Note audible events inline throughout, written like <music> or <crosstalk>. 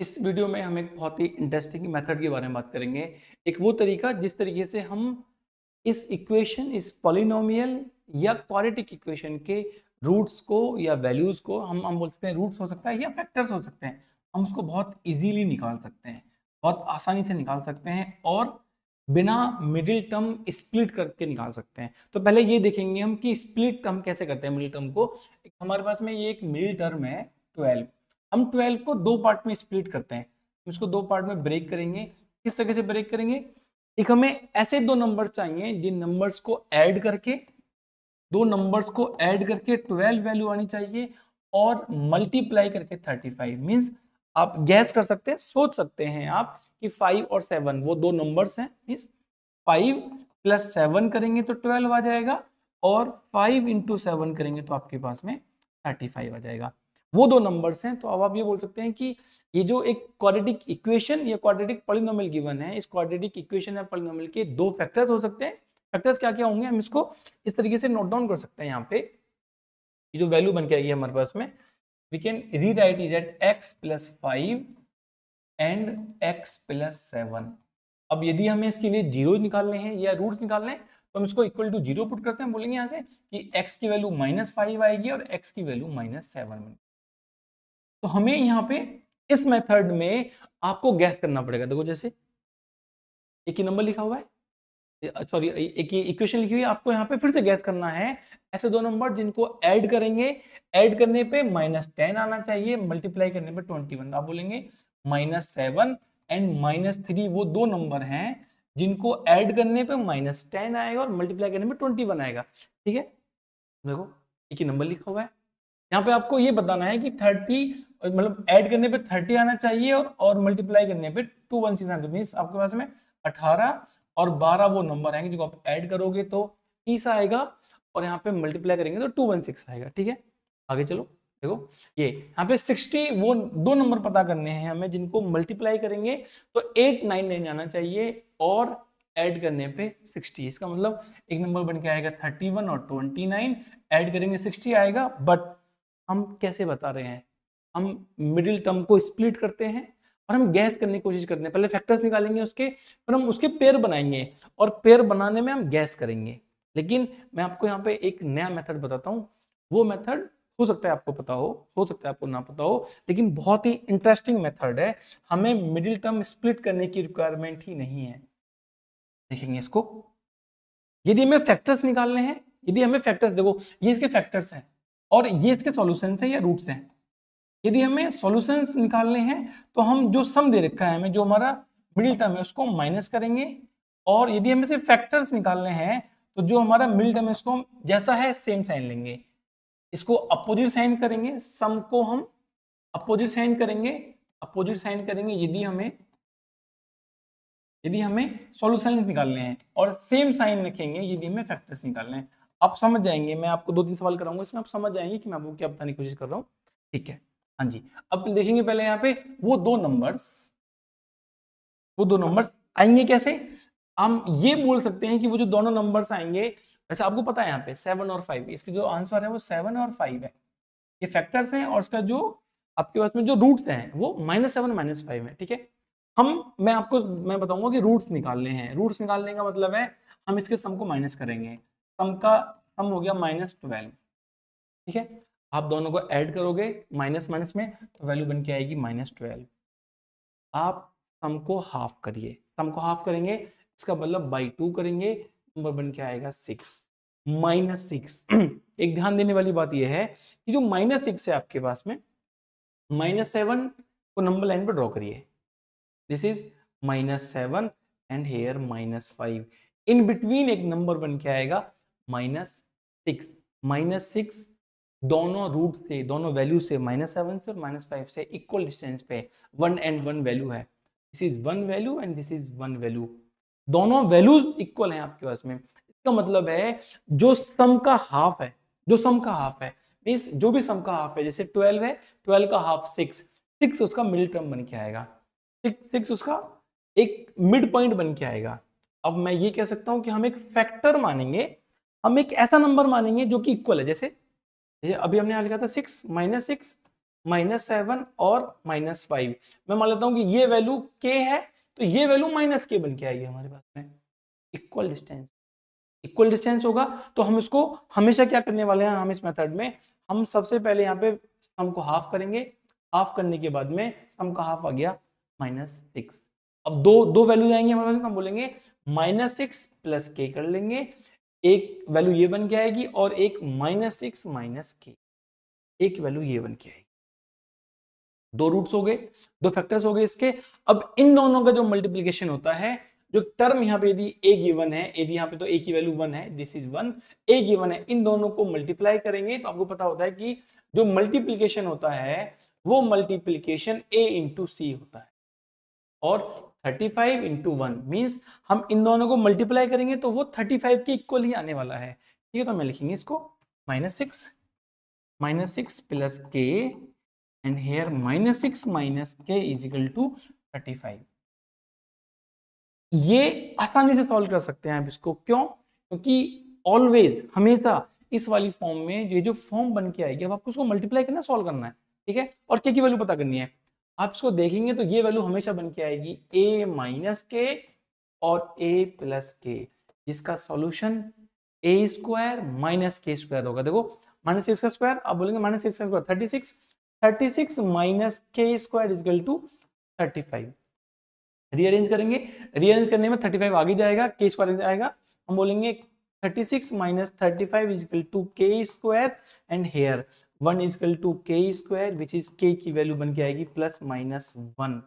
इस वीडियो में हम एक बहुत ही इंटरेस्टिंग मेथड के बारे में बात करेंगे एक वो तरीका जिस तरीके से हम इस इक्वेशन इस पॉलिनोमियल या क्वालिटिक इक्वेशन के रूट्स को या वैल्यूज को हम हम बोल सकते हैं रूट्स हो सकता है या फैक्टर्स हो सकते हैं हम उसको बहुत इजीली निकाल सकते हैं बहुत आसानी से निकाल सकते हैं और बिना मिडिल टर्म स्प्लिट करके निकाल सकते हैं तो पहले ये देखेंगे हम कि स्प्लिट टर्म कैसे करते हैं मिडिल टर्म को हमारे पास में ये एक मिडिल टर्म है ट्वेल्व हम ट्वेल्व को दो पार्ट में स्प्लिट करते हैं इसको दो पार्ट में ब्रेक करेंगे किस तरह से ब्रेक करेंगे एक हमें ऐसे दो नंबर चाहिए जिन नंबर्स को ऐड करके दो नंबर्स को ऐड करके 12 वैल्यू आनी चाहिए और मल्टीप्लाई करके थर्टी फाइव मीन्स आप गैस कर सकते हैं सोच सकते हैं आप कि फाइव और सेवन वो दो नंबर्स हैं मीन्स 5 प्लस सेवन करेंगे तो ट्वेल्व आ जाएगा और फाइव इंटू सेवन करेंगे तो आपके पास में थर्टी फाइव आ जाएगा वो दो नंबर्स हैं तो अब आप ये बोल सकते हैं कि ये जो एक क्वाड्रेटिक इक्वेशन या क्वाड्रेटिक पॉलिनोमियल गिवन है इस क्वाड्रेटिक इक्वेशन या पॉलिनोमियल के दो फैक्टर्स हो सकते हैं फैक्टर्स क्या क्या होंगे हम इसको इस तरीके से नोट डाउन कर सकते हैं यहाँ पे ये जो वैल्यू बन के आएगी हमारे पास में we can rewrite is at x plus five and x plus seven अब यदि हमें इसके लिए जीरो निकालने हैं या रूट निकालने हैं तो हम इसको इक्वल टू जीरो पुट करते हैं बोलेंगे यहाँ से कि x की वैल्यू माइनस फाइव आएगी और x की वैल्यू माइनस सेवन बनेगी तो हमें यहाँ पे इस मेथड में आपको गैस करना पड़ेगा देखो जैसे एक ही नंबर लिखा हुआ है सॉरी एक ही इक्वेशन लिखी हुई है आपको यहां पे फिर से गैस करना है ऐसे दो नंबर जिनको ऐड करेंगे ऐड करने पे माइनस टेन आना चाहिए मल्टीप्लाई करने पे ट्वेंटी वन आप बोलेंगे minus seven and minus three वो दो नंबर हैं जिनको ऐड करने पे माइनस टेन आएगा और मल्टीप्लाई करने पे ट्वेंटी वन आएगा ठीक है देखो एक ही नंबर लिखा हुआ है यहाँ पे आपको ये बताना है कि 30 मतलब ऐड करने पे 30 आना चाहिए और और मल्टीप्लाई करने पे 216 वन सिक्स आना मीन्स आपके पास में 18 और 12 वो नंबर आएंगे जो आप ऐड करोगे तो तीस आएगा और यहाँ पे मल्टीप्लाई करेंगे तो 216 आएगा ठीक है आगे चलो देखो ये यहाँ पे 60 वो दो नंबर पता करने हैं हमें जिनको मल्टीप्लाई करेंगे तो एट नाइन नहीं आना चाहिए और ऐड करने पे 60 इसका मतलब एक नंबर बन के आएगा 31 और 29 ऐड करेंगे 60 आएगा बट हम कैसे बता रहे हैं हम मिडिल टर्म को स्प्लिट करते हैं और हम गैस करने की कोशिश करते हैं पहले फैक्टर्स निकालेंगे उसके फिर हम उसके पेयर बनाएंगे और पेयर बनाने में हम गैस करेंगे लेकिन मैं आपको यहाँ पे एक नया मेथड बताता हूँ वो मेथड हो सकता है आपको पता हो हो सकता है आपको ना पता हो लेकिन बहुत ही इंटरेस्टिंग मेथड है हमें मिडिल टर्म स्प्लिट करने की रिक्वायरमेंट ही नहीं है देखेंगे इसको यदि हमें फैक्टर्स निकालने हैं यदि हमें फैक्टर्स देखो ये इसके फैक्टर्स हैं और ये इसके सोल्यूशन है या रूट्स हैं यदि हमें सोल्यूशन निकालने हैं तो हम जो सम दे रखा है हमें जो हमारा मिडिल टर्म है उसको माइनस करेंगे और यदि हमें सिर्फ फैक्टर्स निकालने हैं तो जो हमारा मिडिल टर्म है उसको जैसा है सेम साइन लेंगे इसको अपोजिट साइन करेंगे सम को हम अपोजिट साइन करेंगे अपोजिट साइन करेंगे यदि हमें यदि हमें सोल्यूशन निकालने हैं और सेम साइन लिखेंगे यदि हमें फैक्टर्स निकालने हैं आप समझ जाएंगे मैं आपको दो तीन सवाल कराऊंगा इसमें आप समझ जाएंगे कि मैं आपको क्या बताने की कोशिश कर रहा हूँ ठीक है हाँ जी अब देखेंगे पहले यहाँ पे वो दो नंबर्स वो दो नंबर्स आएंगे कैसे हम ये बोल सकते हैं कि वो जो दोनों नंबर्स आएंगे वैसे आपको पता है यहाँ पे सेवन और फाइव इसके जो आंसर है वो सेवन और फाइव है ये फैक्टर्स हैं और इसका जो आपके पास में जो रूट्स हैं वो माइनस सेवन माइनस फाइव है ठीक है हम मैं आपको मैं बताऊंगा कि रूट्स निकालने हैं रूट्स निकालने का मतलब है हम इसके सम को माइनस करेंगे सम का सम हो गया माइनस ट्वेल्व ठीक है आप दोनों को ऐड करोगे माइनस माइनस में तो वैल्यू बन के आएगी माइनस ट्वेल्व आप सम को हाफ करिए सम को हाफ करेंगे इसका मतलब बाई टू करेंगे नंबर बन के आएगा सिक्स माइनस सिक्स <clears throat> एक ध्यान देने वाली बात यह है कि जो माइनस सिक्स है आपके पास में माइनस सेवन को नंबर लाइन पर ड्रॉ करिए this is minus seven and here minus five in between एक नंबर बन के आएगा माइनस सिक्स माइनस सिक्स दोनों रूट से दोनों वैल्यू से माइनस सेवन से और माइनस फाइव से इक्वल डिस्टेंस पे वन एंड वन वैल्यू है this is one value and this is one value दोनों वैल्यूज इक्वल हैं आपके पास में इसका मतलब है जो सम का हाफ है जो सम का हाफ है मीन्स जो भी सम का हाफ है जैसे ट्वेल्व है ट्वेल्व का हाफ सिक्स सिक्स उसका मिडिल टर्म बन के आएगा सिक्स उसका एक मिड पॉइंट बन के आएगा अब मैं ये कह सकता हूं कि हम एक फैक्टर मानेंगे हम एक ऐसा नंबर मानेंगे जो कि इक्वल है जैसे ये अभी हमने यहाँ लिखा था six minus six minus seven और माइनस फाइव मैं मान लेता हूँ कि ये वैल्यू के है तो ये वैल्यू माइनस के बन के आएगी हमारे पास में इक्वल डिस्टेंस इक्वल डिस्टेंस होगा तो हम इसको हमेशा क्या करने वाले हैं हम इस मेथड में हम सबसे पहले यहाँ पे सम को हाफ करेंगे हाफ करने के बाद में सम का हाफ आ गया माइनस सिक्स अब दो दो वैल्यू जाएंगे हमारे पास हम बोलेंगे माइनस सिक्स प्लस के कर लेंगे एक वैल्यू ये बन के आएगी और एक माइनस सिक्स माइनस के एक वैल्यू ये बन के आएगी दो रूट्स हो गए दो फैक्टर्स हो गए इसके अब इन दोनों का जो मल्टीप्लीकेशन होता है जो टर्म यहाँ पे यदि ए गिवन है यदि यहाँ पे तो ए की वैल्यू वन है this is one A given है इन दोनों को मल्टीप्लाई करेंगे तो आपको पता होता है कि जो मल्टीप्लीकेशन होता है वो मल्टीप्लीकेशन ए इंटू सी होता है और thirty five into one means हम इन दोनों को मल्टीप्लाई करेंगे तो वो थर्टी फाइव के इक्वल ही आने वाला है ठीक है तो हमें लिखेंगे इसको minus six minus six plus K and here minus six minus K equal to thirty five ये आसानी से सॉल्व कर सकते हैं आप इसको क्यों क्योंकि ऑलवेज हमेशा इस वाली फॉर्म में ये जो फॉर्म बन के आएगी अब आपको उसको मल्टीप्लाई करना सॉल्व करना है ठीक है और के की वैल्यू पता करनी है आप इसको देखेंगे तो ये वैल्यू हमेशा बन के आएगी ए माइनस के और ए प्लस के जिसका solution A square minus K square होगा देखो माइनस सिक्स का स्क्वायर आप बोलेंगे माइनस सिक्स का square thirty six thirty six minus K square equal to thirty five rearrange करेंगे रीअरेंज करने में थर्टी फाइव आगे जाएगा के स्क्वायर आएगा हम बोलेंगे thirty six minus thirty five equal to K square and here one is equal to K square which is K की वैल्यू बन के आएगी प्लस माइनस वन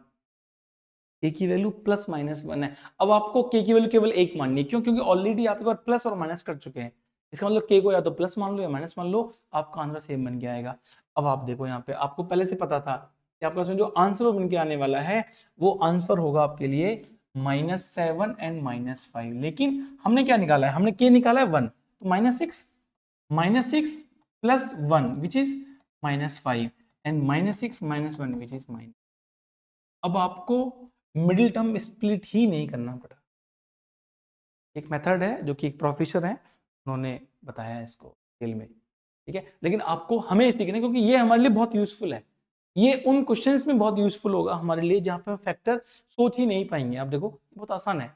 के की वैल्यू प्लस माइनस वन है अब आपको के की वैल्यू केवल एक माननी है क्यों क्योंकि ऑलरेडी आपके पास प्लस और माइनस कर चुके हैं इसका मतलब के को या तो प्लस मान लो या माइनस मान लो आपका आंसर सेम बन के आएगा अब आप देखो यहाँ पे आपको पहले से पता था कि आपका जो आंसर बन के आने वाला है वो आंसर होगा आपके लिए minus seven and minus five लेकिन हमने क्या निकाला है हमने के निकाला है वन तो minus six minus six plus 1 which is minus 5 and minus 6 minus 1 which is minus अब आपको मिडिल टर्म स्प्लिट ही नहीं करना पड़ा एक मेथड है जो कि एक प्रोफेसर है उन्होंने बताया इसको खेल में ठीक है लेकिन आपको हमें सीखना क्योंकि ये हमारे लिए बहुत यूजफुल है ये उन क्वेश्चंस में बहुत यूजफुल होगा हमारे लिए जहाँ पे हम फैक्टर सोच ही नहीं पाएंगे आप देखो बहुत आसान है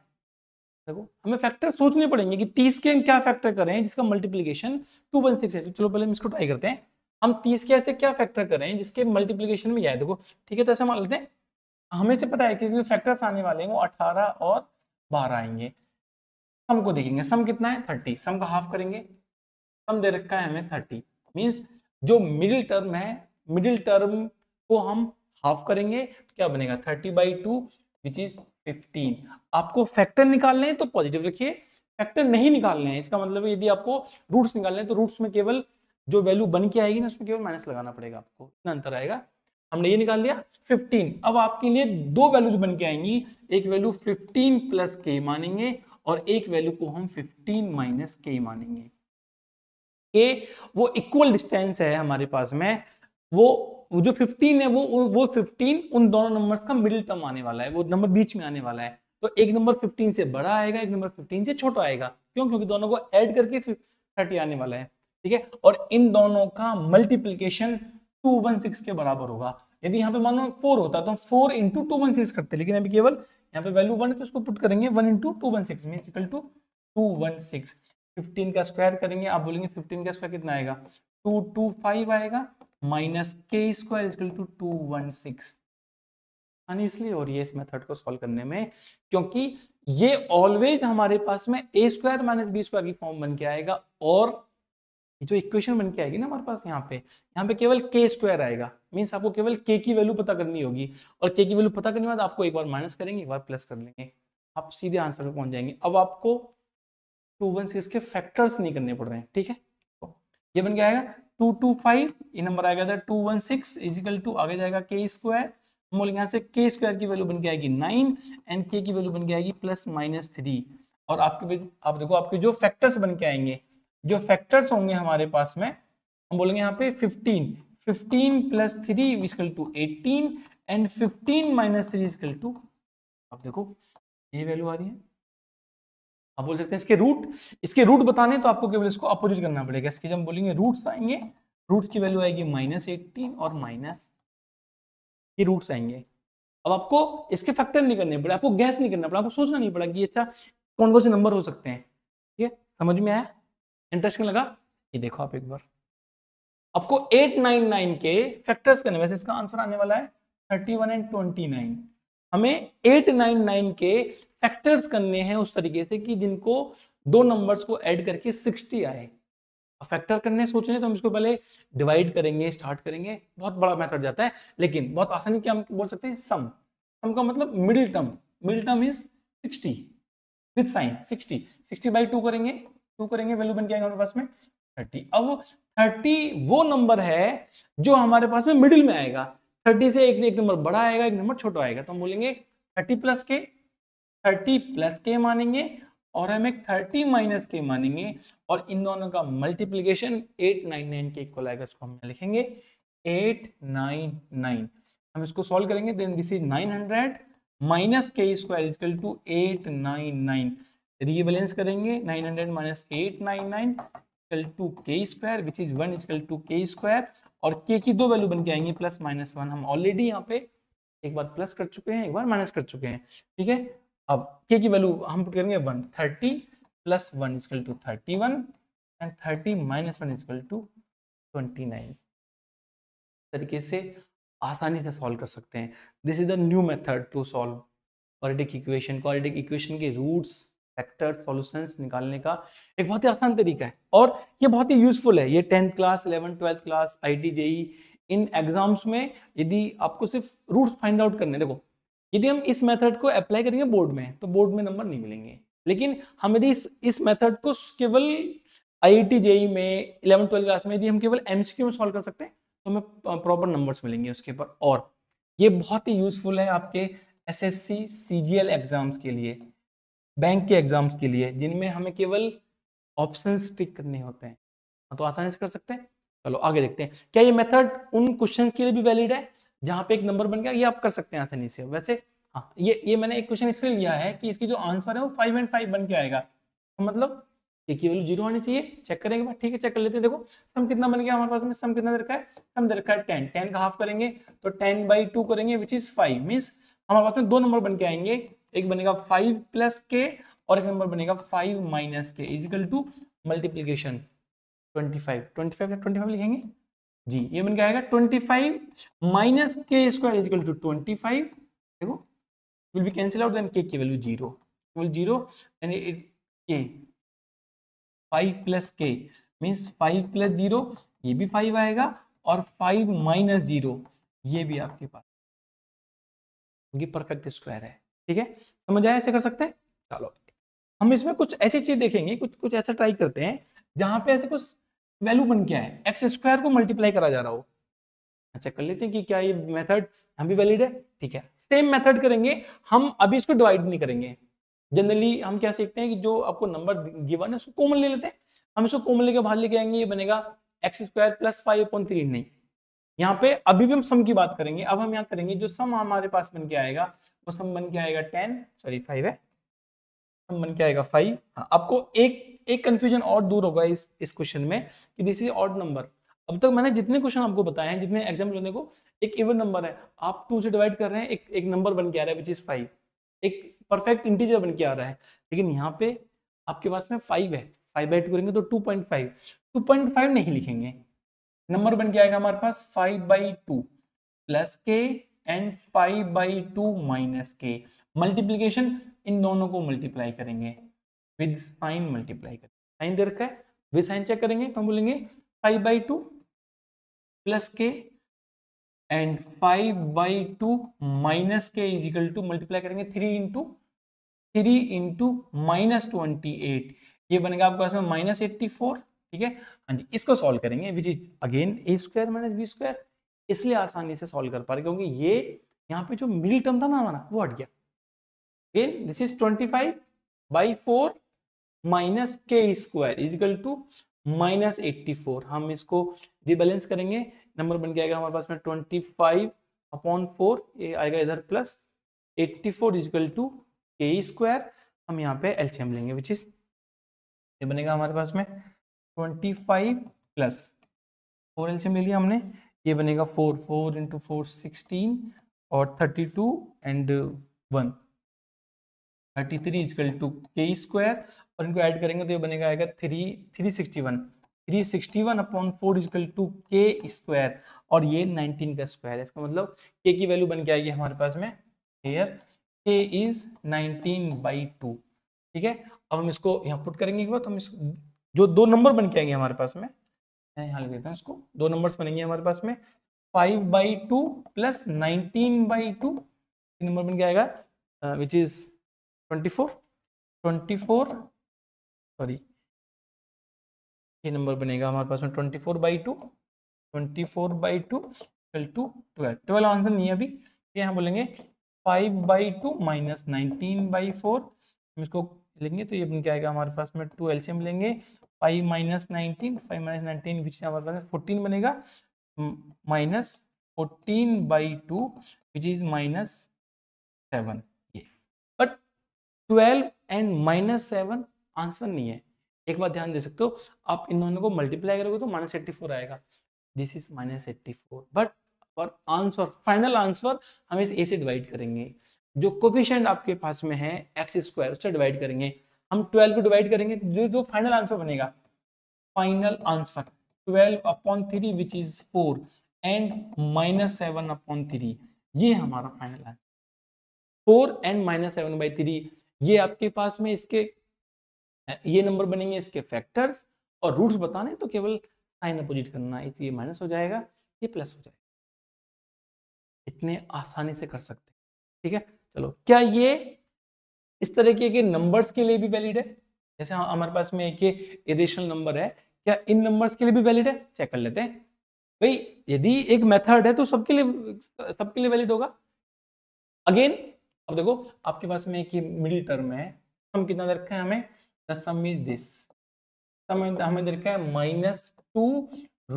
देखो हमें फैक्टर सोचने पड़ेंगे कि तीस के हम क्या फैक्टर कर रहे हैं जिसका मल्टीप्लीकेशन टू वन सिक्स है चलो पहले हम इसको ट्राई करते हैं हम तीस के ऐसे क्या फैक्टर कर रहे हैं जिसके मल्टीप्लीकेशन में जाए देखो ठीक है तो ऐसे मान लेते हैं हमें से पता है कि जो फैक्टर्स आने वाले हैं वो अठारह और बारह आएंगे सम को देखेंगे सम कितना है थर्टी सम का हाफ करेंगे सम दे रखा है हमें थर्टी मीन्स जो मिडिल टर्म है मिडिल टर्म को हम हाफ करेंगे तो क्या बनेगा thirty by two which is fifteen आपको फैक्टर निकालने हैं तो पॉजिटिव रखिए फैक्टर नहीं निकालने हैं इसका मतलब यदि आपको रूट्स निकालने हैं तो रूट्स में केवल जो वैल्यू बन के आएगी ना उसमें केवल माइनस लगाना पड़ेगा आपको इतना अंतर आएगा हमने ये निकाल लिया 15 अब आपके लिए दो वैल्यूज बन के आएंगी एक वैल्यू 15 प्लस के मानेंगे और एक वैल्यू को हम 15 माइनस के मानेंगे ए वो इक्वल डिस्टेंस है हमारे पास में वो जो 15 है वो वो 15 उन दोनों नंबर्स का मिडिल टर्म आने वाला है वो नंबर बीच में आने वाला है तो एक नंबर 15 से बड़ा आएगा एक नंबर 15 से छोटा आएगा क्यों क्योंकि दोनों को ऐड करके 30 आने वाला है ठीक है और इन दोनों का मल्टीप्लीकेशन 216 के बराबर होगा यदि यहाँ पे मानो फोर होता तो four into two one six करते लेकिन अभी केवल यहाँ पे वैल्यू वन है तो उसको पुट करेंगे one into two one six mean equal to two one six fifteen का स्क्वायर करेंगे आप बोलेंगे फिफ्टीन का स्क्वायर कितना आएगा टू टू फाइव आएगा minus K square equal to two one six यानी इसलिए और ये इस मेथड को सॉल्व करने में क्योंकि ये ऑलवेज हमारे पास में A square minus B square की फॉर्म बन के आएगा और जो इक्वेशन बन के आएगी ना हमारे पास यहाँ पे यहाँ पे केवल के स्क्वायर आएगा मीन्स आपको केवल के की वैल्यू पता करनी होगी और के की वैल्यू पता करने के बाद आपको एक बार माइनस करेंगे एक बार प्लस कर लेंगे आप सीधे आंसर पर पहुंच जाएंगे अब आपको टू वन सिक्स के फैक्टर्स नहीं करने पड़ रहे हैं ठीक है तो ये बन के आएगा टू टू फाइव ये नंबर आएगा था two one six equal to आगे जाएगा के स्क्वायर मोल यहाँ से के स्क्वायर की वैल्यू बन के आएगी नाइन एंड के की वैल्यू बन के आएगी प्लस माइनस थ्री और आपके आप देखो आपके जो फैक्टर्स बन के आएंगे जो फैक्टर्स होंगे हमारे पास में हम बोलेंगे यहाँ पे fifteen fifteen plus three equal to eighteen and fifteen minus three equal to आप देखो ये वैल्यू आ रही है आप बोल सकते हैं इसके रूट इसके रूट बताने तो आपको केवल इसको अपोजिट करना पड़ेगा इसके जब बोलेंगे रूट्स आएंगे रूट्स की वैल्यू आएगी माइनस एट्टीन और माइनस ये रूट्स आएंगे अब आपको इसके फैक्टर नहीं करने पड़े आपको गैस नहीं करना पड़ा आपको सोचना नहीं पड़ा कि अच्छा कौन कौन से नंबर हो सकते हैं ठीक है समझ में आया इंटरेस्टिंग लगा ये देखो आप एक बार आपको 899 के फैक्टर्स करने वैसे इसका आंसर आने वाला है 31 एंड 29 हमें एट नाइन नाइन के फैक्टर्स करने हैं उस तरीके से कि जिनको दो नंबर्स को ऐड करके सिक्सटी आए फैक्टर करने सोचने तो हम इसको पहले डिवाइड करेंगे स्टार्ट करेंगे बहुत बड़ा मेथड जाता है लेकिन बहुत आसानी क्या हम बोल सकते हैं सम सम का मतलब middle term middle term is sixty with sign sixty sixty by two करेंगे टू करेंगे वैल्यू बन के हमारे पास में थर्टी अब थर्टी वो नंबर है जो हमारे पास में मिडिल में आएगा थर्टी से एक एक नंबर बड़ा आएगा एक नंबर छोटा आएगा तो हम बोलेंगे thirty plus K thirty plus K मानेंगे और हम एक थर्टी माइनस के मानेंगे और इन दोनों का मल्टीप्लीकेशन एट नाइन नाइन के इक्वल आएगा इसको हम लिखेंगे एट नाइन नाइन हम इसको सॉल्व करेंगे then this is nine hundred minus K square equal to eight nine nine rebalance करेंगे nine hundred minus eight nine nine equal to K square which is one equal to K square और K की दो value बन के आएंगे plus minus one हम already यहाँ पे एक बार प्लस कर चुके हैं एक बार माइनस कर चुके हैं ठीक है अब के की वैल्यू हम पुट करेंगे one thirty plus one equal to thirty one and thirty minus one equal to twenty nine तरीके से आसानी से सॉल्व कर सकते हैं this is the new method to solve quadratic equation quadratic equation के रूट्स फैक्टर सॉल्यूशंस निकालने का एक बहुत ही आसान तरीका है और ये बहुत ही यूजफुल है ये tenth class eleven twelfth class I T JEE इन एग्जाम्स में यदि आपको सिर्फ रूट्स फाइंड आउट करने देखो यदि हम इस मेथड को अप्लाई करेंगे बोर्ड में तो बोर्ड में नंबर नहीं मिलेंगे लेकिन हम यदि इस इस मेथड को केवल आई टी जेई में इलेवन ट्वेल्थ क्लास में यदि हम केवल एम सी क्यू में सॉल्व कर सकते हैं तो हमें प्रॉपर नंबर्स मिलेंगे उसके ऊपर और ये बहुत ही यूजफुल है आपके S S C C G L exams के लिए बैंक के एग्जाम्स के लिए जिनमें हमें केवल ऑप्शन टिक करने होते हैं हाँ, तो आसानी से कर सकते हैं चलो आगे देखते हैं क्या ये मेथड उन क्वेश्चन के लिए भी वैलिड है जहां पे एक नंबर बन गया ये आप कर सकते हैं आसानी से वैसे हाँ ये ये मैंने एक क्वेश्चन इसलिए लिया है कि इसकी जो आंसर है वो फाइव एंड फाइव बन के आएगा तो मतलब एक ही वैल्यू जीरो आनी चाहिए चेक करेंगे ठीक है चेक कर लेते हैं देखो सम कितना बन गया हमारे पास में सम कितना दे रखा है सम दे रखा है टेन टेन का हाफ करेंगे तो टेन बाई टू करेंगे विच इज फाइव मीन्स हमारे पास में दो नंबर बन के आएंगे एक बनेगा फाइव प्लस के और एक नंबर बनेगा five minus K equal to multiplication twenty लिखेंगे जी ये बन क्या twenty five minus K square equal to twenty five देखो will be cancel out then K की value zero zero five plus K means five plus zero ये भी five आएगा और फाइव माइनस जीरो ये भी आपके पास क्योंकि परफेक्ट स्क्वायर है ठीक है समझ आया ऐसे कर सकते हैं चलो हम इसमें कुछ ऐसी चीज देखेंगे कुछ कुछ ऐसा ट्राई करते हैं जहां पे ऐसे कुछ वैल्यू बन गया है एक्स स्क्वायर को मल्टीप्लाई करा जा रहा हो अच्छा कर लेते हैं कि क्या ये मेथड हम भी वैलिड है ठीक है सेम मेथड करेंगे हम अभी इसको डिवाइड नहीं करेंगे जनरली हम क्या सीखते हैं कि जो आपको नंबर गिवन है उसको कॉमन ले लेते हैं हम इसको कॉमन लेके बाहर लेके आएंगे ये बनेगा X square plus five point three नहीं यहाँ पे अभी भी हम सम की बात करेंगे अब हम यहाँ करेंगे जो सम हमारे पास बन के आएगा वो सम बन के आएगा टेन सॉरी फाइव है सम बन के आएगा फाइव हाँ, आपको एक एक कंफ्यूजन और दूर होगा इस इस क्वेश्चन में कि दिस इज ऑड नंबर अब तक मैंने जितने क्वेश्चन आपको बताए हैं जितने एग्जाम होने को एक इवन नंबर है आप टू से डिवाइड कर रहे हैं एक एक नंबर बन के आ रहा है विच इज फाइव एक परफेक्ट इंटीजर बन के आ रहा है लेकिन यहाँ पे आपके पास में फाइव है फाइव बाई टू करेंगे तो two point five two point five नहीं लिखेंगे नंबर बन के आएगा हमारे पास five by two plus K and five by two minus K multiplication इन दोनों को मल्टीप्लाई करेंगे विद साइन मल्टीप्लाई करेंगे साइन दे रखा है विद साइन चेक करेंगे तो हम बोलेंगे five by two plus K and five by two minus K is equal to multiply करेंगे three into three into minus twenty eight ये बनेगा आपके पास में माइनस एट्टी फोर ठीक है हाँ जी इसको सॉल्व करेंगे which is again A square minus B square इसलिए आसानी से सॉल्व कर पा रहे क्योंकि ये यहाँ पे जो मिडिल टर्म था ना हमारा वो हट गया again this is twenty five by four minus K square equal to minus eighty four हम इसको रिबैलेंस करेंगे नंबर बन के आएगा हमारे पास में ट्वेंटी फाइव अपॉन फोर ये आएगा इधर plus eighty four equal to K square हम यहाँ पे एल्शियम लेंगे विच इज ये बनेगा हमारे पास में twenty five plus four LCM ले लिया हमने ये बनेगा four four into four sixteen और thirty two and one thirty three equal to K square और इनको ऐड करेंगे तो ये बनेगा आएगा three three sixty one three sixty one upon four equal to K square और ये नाइनटीन का स्क्वायर है इसका मतलब के की वैल्यू बन के आएगी हमारे पास में हेयर के इज नाइनटीन बाई टू ठीक है अब हम इसको यहाँ पुट करेंगे एक बार तो हम इस जो दो नंबर बन के आएंगे हमारे पास में यहाँ लिख देता हूँ इसको दो नंबर्स बनेंगे हमारे पास में five by two plus nineteen by two number बन के आएगा which is twenty four twenty four sorry ये नंबर बनेगा हमारे पास में twenty four by two twenty four by two twelve two twelve twelve answer नहीं है अभी यहाँ बोलेंगे five by two minus nineteen by four इसको लेंगे तो ये बन क्या आएगा हमारे पास में टू एल्शियम लेंगे five minus nineteen five minus nineteen which हमारे पास फोर्टीन बनेगा minus fourteen by two which is minus seven ये but twelve and minus seven answer नहीं है एक बार ध्यान दे सकते हो आप इन दोनों को मल्टीप्लाई करोगे तो माइनस एट्टी फोर आएगा this is minus eighty four but और आंसर फाइनल आंसर हम इस ए से डिवाइड करेंगे जो कोफिशियंट आपके पास में है एक्स स्क्वायर उससे डिवाइड करेंगे हम ट्वेल्व को डिवाइड करेंगे जो जो फाइनल आंसर बनेगा final answer twelve upon three which is four and minus seven upon three ये हमारा final answer four and minus seven by three ये आपके पास में इसके ये नंबर बनेंगे इसके फैक्टर्स और रूट्स बताने तो केवल साइन अपोजिट करना इसलिए माइनस हो जाएगा ये प्लस हो जाएगा इतने आसानी से कर सकते हैं ठीक है चलो क्या ये इस तरीके के नंबर्स के लिए भी वैलिड है जैसे हाँ हमारे पास में एक इरेशनल नंबर है क्या इन नंबर्स के लिए भी वैलिड है चेक कर लेते हैं भाई यदि एक मेथड है तो सबके लिए सबके लिए वैलिड होगा अगेन अब देखो आपके पास में एक मिडिल टर्म है हम कितना दे है हमें the sum is this sum हमें दे रखा है माइनस टू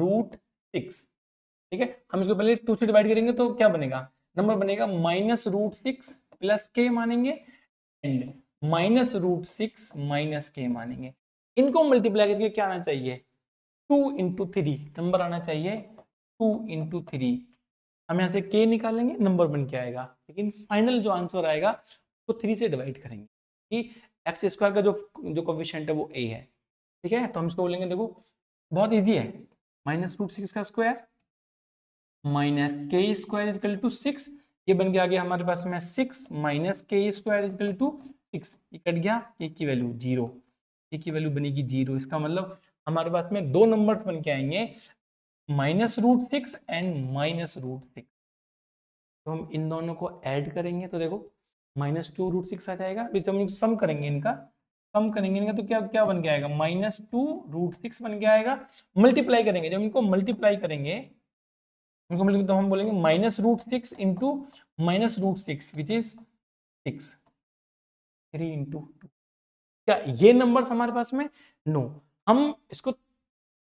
रूट सिक्स ठीक है हम इसको पहले टू से डिवाइड करेंगे तो क्या बनेगा नंबर बनेगा minus root six plus K मानेंगे and minus root six minus K मानेंगे इनको मल्टीप्लाई करके क्या आना चाहिए टू इंटू थ्री नंबर आना चाहिए टू इंटू थ्री हम यहां से के निकालेंगे नंबर बन के आएगा लेकिन फाइनल जो आंसर आएगा वो तो थ्री से डिवाइड करेंगे कि एक्स स्क्वायर का जो जो कोविशेंट है वो ए है ठीक है तो हम इसको बोलेंगे देखो बहुत ईजी है माइनस रूट सिक्स का square minus K square equal to six ये बन गया आगे हमारे पास में six minus K square equal to six ये कट गया ए की वैल्यू जीरो ए की वैल्यू बनेगी जीरो इसका मतलब हमारे पास में दो नंबर्स बन के आएंगे minus root six and minus root six तो हम इन दोनों को ऐड करेंगे तो देखो माइनस टू रूट सिक्स आ जाएगा फिर हम सम करेंगे इनका सम करेंगे इनका तो क्या क्या बन गया आएगा माइनस टू रूट सिक्स बन गया आएगा मल्टीप्लाई करेंगे जब इनको मल्टीप्लाई करेंगे इनको मिलेंगे तो हम बोलेंगे minus root six into minus root six which is six three into two क्या ये नंबर हमारे पास में नो no. हम इसको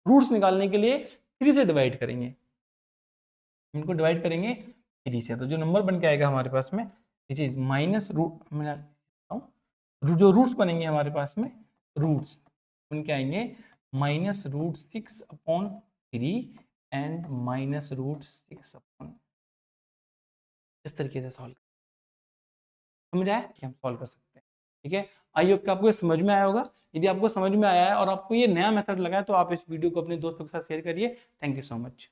रूट्स निकालने के लिए थ्री से डिवाइड करेंगे इनको डिवाइड करेंगे थ्री से तो जो नंबर बन के आएगा हमारे पास में विच इज माइनस रूट मैं जो रूट्स बनेंगे हमारे पास में रूट्स उनके आएंगे minus root six upon three and minus root six upon इस तरीके से सॉल्व कर समझ आया कि हम सॉल्व कर सकते हैं ठीक है आई होप कि आपको ये समझ में आया होगा यदि आपको समझ में आया है और आपको ये नया मेथड लगा है तो आप इस वीडियो को अपने दोस्तों के साथ शेयर करिए थैंक यू सो मच